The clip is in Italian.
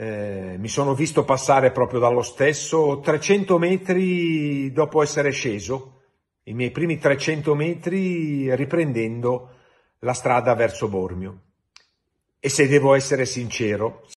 eh, mi sono visto passare proprio dallo stesso 300 metri dopo essere sceso, i miei primi 300 metri riprendendo la strada verso Bormio. E se devo essere sincero,